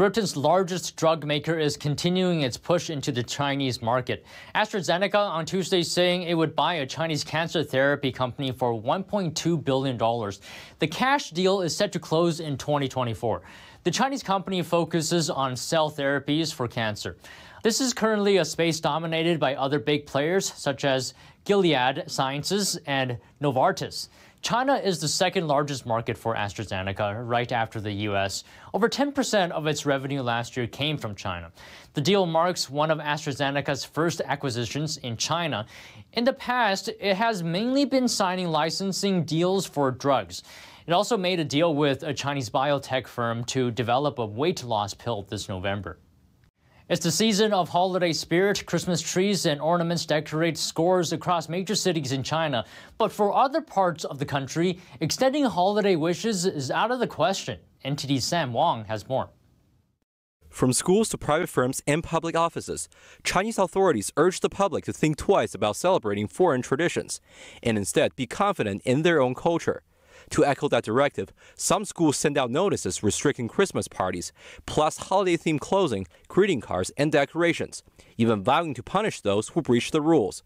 Britain's largest drug maker is continuing its push into the Chinese market. AstraZeneca on Tuesday saying it would buy a Chinese cancer therapy company for $1.2 billion. The cash deal is set to close in 2024. The Chinese company focuses on cell therapies for cancer. This is currently a space dominated by other big players such as Gilead Sciences and Novartis. China is the second largest market for AstraZeneca, right after the US. Over 10% of its revenue last year came from China. The deal marks one of AstraZeneca's first acquisitions in China. In the past, it has mainly been signing licensing deals for drugs. It also made a deal with a Chinese biotech firm to develop a weight loss pill this November. It's the season of holiday spirit. Christmas trees and ornaments decorate scores across major cities in China. But for other parts of the country, extending holiday wishes is out of the question. NTD Sam Wong has more. From schools to private firms and public offices, Chinese authorities urge the public to think twice about celebrating foreign traditions and instead be confident in their own culture. To echo that directive, some schools send out notices restricting Christmas parties, plus holiday themed clothing, greeting cards, and decorations, even vowing to punish those who breach the rules.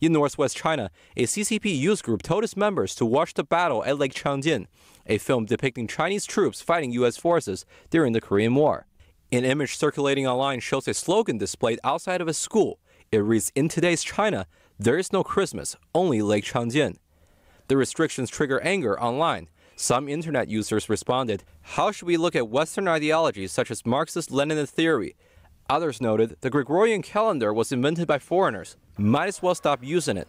In northwest China, a CCP youth group told its members to watch the battle at Lake Changjin, a film depicting Chinese troops fighting U.S. forces during the Korean War. An image circulating online shows a slogan displayed outside of a school. It reads In today's China, there is no Christmas, only Lake Changjin. The restrictions trigger anger online. Some internet users responded, How should we look at Western ideologies such as Marxist Leninist theory? Others noted, The Gregorian calendar was invented by foreigners. Might as well stop using it.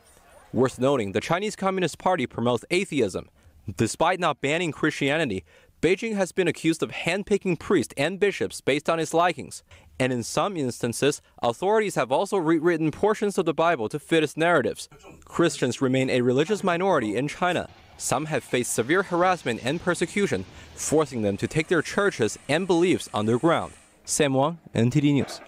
Worth noting, the Chinese Communist Party promotes atheism. Despite not banning Christianity, Beijing has been accused of handpicking priests and bishops based on its likings and in some instances, authorities have also rewritten portions of the Bible to fit its narratives. Christians remain a religious minority in China. Some have faced severe harassment and persecution, forcing them to take their churches and beliefs underground. Sam Wang, NTD News.